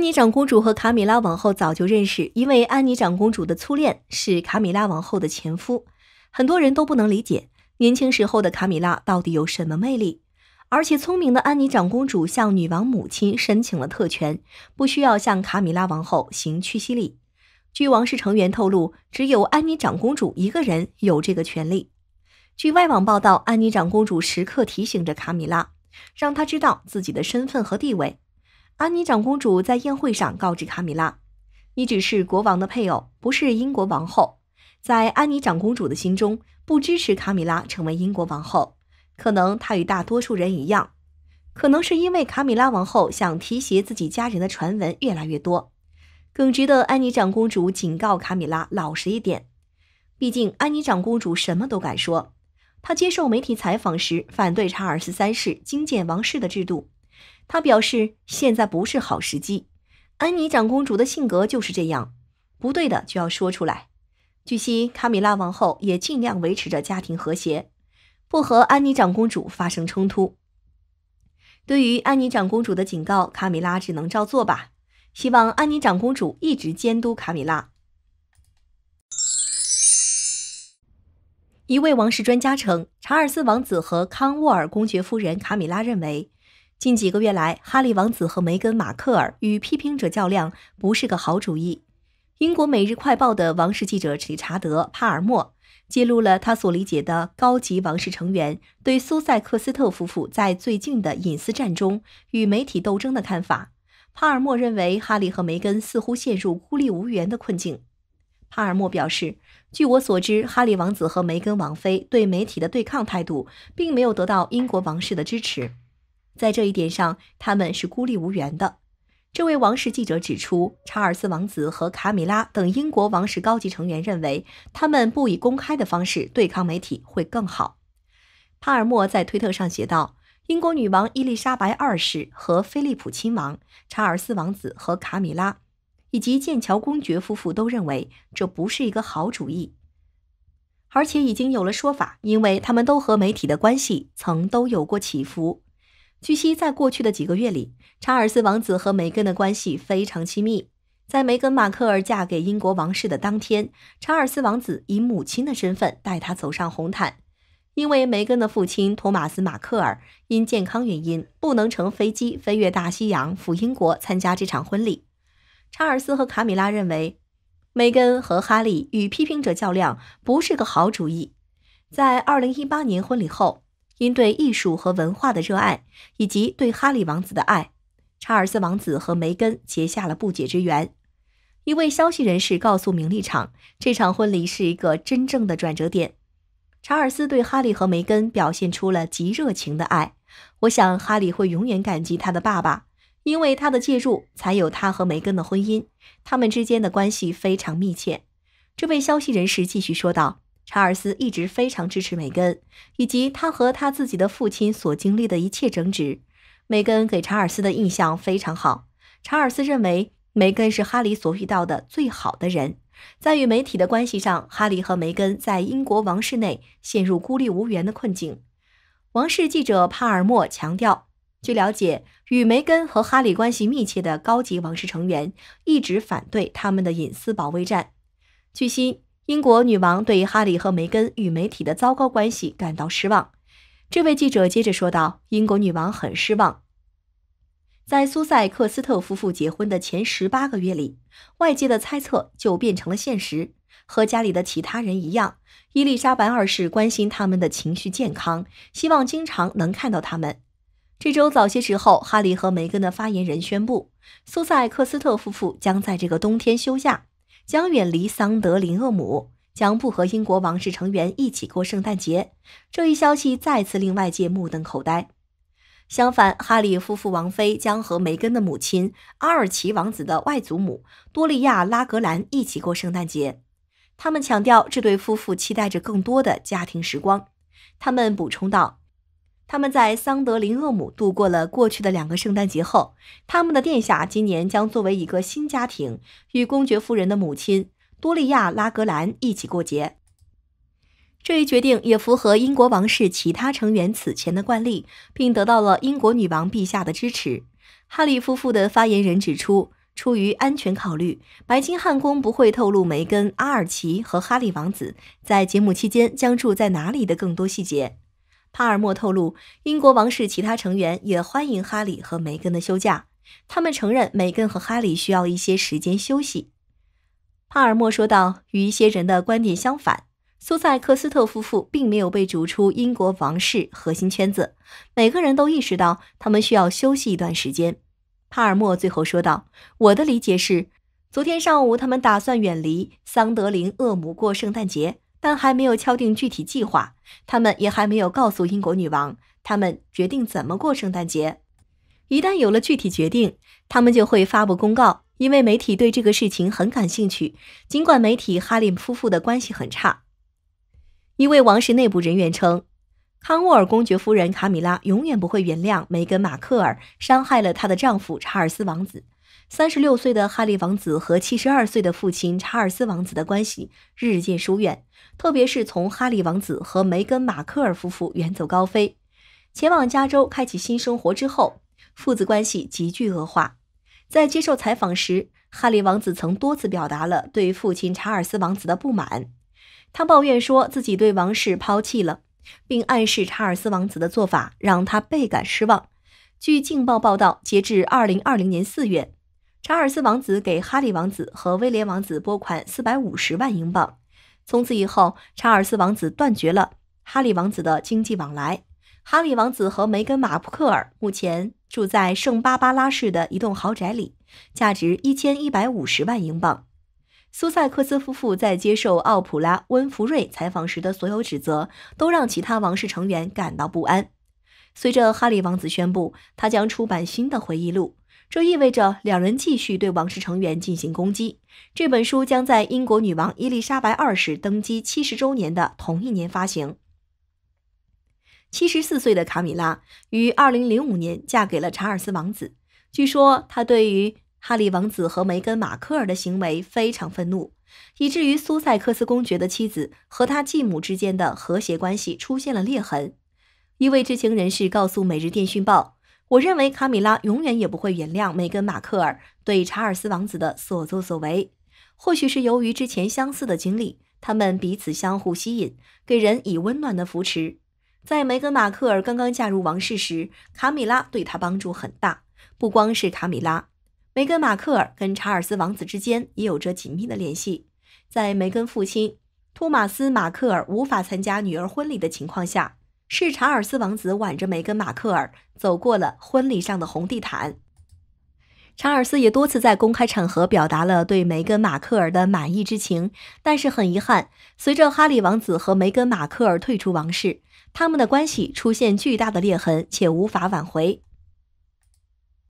安妮长公主和卡米拉王后早就认识，因为安妮长公主的初恋是卡米拉王后的前夫。很多人都不能理解年轻时候的卡米拉到底有什么魅力。而且聪明的安妮长公主向女王母亲申请了特权，不需要向卡米拉王后行屈膝礼。据王室成员透露，只有安妮长公主一个人有这个权利。据外网报道，安妮长公主时刻提醒着卡米拉，让她知道自己的身份和地位。安妮长公主在宴会上告知卡米拉：“你只是国王的配偶，不是英国王后。”在安妮长公主的心中，不支持卡米拉成为英国王后。可能她与大多数人一样，可能是因为卡米拉王后想提携自己家人的传闻越来越多。耿直的安妮长公主警告卡米拉：“老实一点。”毕竟，安妮长公主什么都敢说。她接受媒体采访时反对查尔斯三世精简王室的制度。他表示，现在不是好时机。安妮长公主的性格就是这样，不对的就要说出来。据悉，卡米拉王后也尽量维持着家庭和谐，不和安妮长公主发生冲突。对于安妮长公主的警告，卡米拉只能照做吧。希望安妮长公主一直监督卡米拉。一位王室专家称，查尔斯王子和康沃尔公爵夫人卡米拉认为。近几个月来，哈利王子和梅根·马克尔与批评者较量不是个好主意。英国《每日快报》的王室记者理查德·帕尔默揭露了他所理解的高级王室成员对苏塞克斯特夫妇在最近的隐私战中与媒体斗争的看法。帕尔默认为，哈利和梅根似乎陷入孤立无援的困境。帕尔默表示，据我所知，哈利王子和梅根王妃对媒体的对抗态度并没有得到英国王室的支持。在这一点上，他们是孤立无援的。这位王室记者指出，查尔斯王子和卡米拉等英国王室高级成员认为，他们不以公开的方式对抗媒体会更好。帕尔默在推特上写道：“英国女王伊丽莎白二世和菲利普亲王、查尔斯王子和卡米拉，以及剑桥公爵夫妇都认为这不是一个好主意。而且已经有了说法，因为他们都和媒体的关系曾都有过起伏。”据悉，在过去的几个月里，查尔斯王子和梅根的关系非常亲密。在梅根·马克尔嫁给英国王室的当天，查尔斯王子以母亲的身份带她走上红毯。因为梅根的父亲托马斯·马克尔因健康原因不能乘飞机飞越大西洋赴英国参加这场婚礼，查尔斯和卡米拉认为，梅根和哈利与批评者较量不是个好主意。在2018年婚礼后。因对艺术和文化的热爱，以及对哈利王子的爱，查尔斯王子和梅根结下了不解之缘。一位消息人士告诉《名利场》，这场婚礼是一个真正的转折点。查尔斯对哈利和梅根表现出了极热情的爱。我想哈利会永远感激他的爸爸，因为他的介入才有他和梅根的婚姻。他们之间的关系非常密切。这位消息人士继续说道。查尔斯一直非常支持梅根，以及他和他自己的父亲所经历的一切争执。梅根给查尔斯的印象非常好，查尔斯认为梅根是哈里所遇到的最好的人。在与媒体的关系上，哈里和梅根在英国王室内陷入孤立无援的困境。王室记者帕尔默强调，据了解，与梅根和哈里关系密切的高级王室成员一直反对他们的隐私保卫战。据悉。英国女王对哈里和梅根与媒体的糟糕关系感到失望。这位记者接着说道：“英国女王很失望。在苏塞克斯特夫妇结婚的前十八个月里，外界的猜测就变成了现实。和家里的其他人一样，伊丽莎白二世关心他们的情绪健康，希望经常能看到他们。这周早些时候，哈里和梅根的发言人宣布，苏塞克斯特夫妇将在这个冬天休假。”将远离桑德林厄姆，将不和英国王室成员一起过圣诞节。这一消息再次令外界目瞪口呆。相反，哈里夫妇王妃将和梅根的母亲阿尔奇王子的外祖母多利亚拉格兰一起过圣诞节。他们强调，这对夫妇期待着更多的家庭时光。他们补充道。他们在桑德林厄姆度过了过去的两个圣诞节后，他们的殿下今年将作为一个新家庭与公爵夫人的母亲多利亚·拉格兰一起过节。这一决定也符合英国王室其他成员此前的惯例，并得到了英国女王陛下的支持。哈利夫妇的发言人指出，出于安全考虑，白金汉宫不会透露梅根、阿尔奇和哈利王子在节目期间将住在哪里的更多细节。帕尔默透露，英国王室其他成员也欢迎哈里和梅根的休假。他们承认梅根和哈里需要一些时间休息。帕尔默说道：“与一些人的观点相反，苏塞克斯特夫妇并没有被逐出英国王室核心圈子。每个人都意识到他们需要休息一段时间。”帕尔默最后说道：“我的理解是，昨天上午他们打算远离桑德林厄姆过圣诞节。”但还没有敲定具体计划，他们也还没有告诉英国女王他们决定怎么过圣诞节。一旦有了具体决定，他们就会发布公告，因为媒体对这个事情很感兴趣。尽管媒体哈利夫妇的关系很差，一位王室内部人员称，康沃尔公爵夫人卡米拉永远不会原谅梅根·马克尔伤害了她的丈夫查尔斯王子。三十六岁的哈利王子和七十二岁的父亲查尔斯王子的关系日渐疏远，特别是从哈利王子和梅根·马克尔夫妇远走高飞，前往加州开启新生活之后，父子关系急剧恶化。在接受采访时，哈利王子曾多次表达了对父亲查尔斯王子的不满，他抱怨说自己对王室抛弃了，并暗示查尔斯王子的做法让他倍感失望。据《镜报》报道，截至二零二零年四月。查尔斯王子给哈利王子和威廉王子拨款四百五十万英镑，从此以后，查尔斯王子断绝了哈利王子的经济往来。哈里王子和梅根·马普克尔目前住在圣巴巴拉市的一栋豪宅里，价值一千一百五十万英镑。苏塞克斯夫妇在接受奥普拉·温弗瑞采访时的所有指责，都让其他王室成员感到不安。随着哈利王子宣布他将出版新的回忆录。这意味着两人继续对王室成员进行攻击。这本书将在英国女王伊丽莎白二世登基七十周年的同一年发行。七十四岁的卡米拉于二零零五年嫁给了查尔斯王子。据说，她对于哈利王子和梅根·马克尔的行为非常愤怒，以至于苏塞克斯公爵的妻子和他继母之间的和谐关系出现了裂痕。一位知情人士告诉《每日电讯报》。我认为卡米拉永远也不会原谅梅根·马克尔对查尔斯王子的所作所为。或许是由于之前相似的经历，他们彼此相互吸引，给人以温暖的扶持。在梅根·马克尔刚刚嫁入王室时，卡米拉对他帮助很大。不光是卡米拉，梅根·马克尔跟查尔斯王子之间也有着紧密的联系。在梅根父亲托马斯·马克尔无法参加女儿婚礼的情况下。是查尔斯王子挽着梅根·马克尔走过了婚礼上的红地毯。查尔斯也多次在公开场合表达了对梅根·马克尔的满意之情，但是很遗憾，随着哈里王子和梅根·马克尔退出王室，他们的关系出现巨大的裂痕，且无法挽回。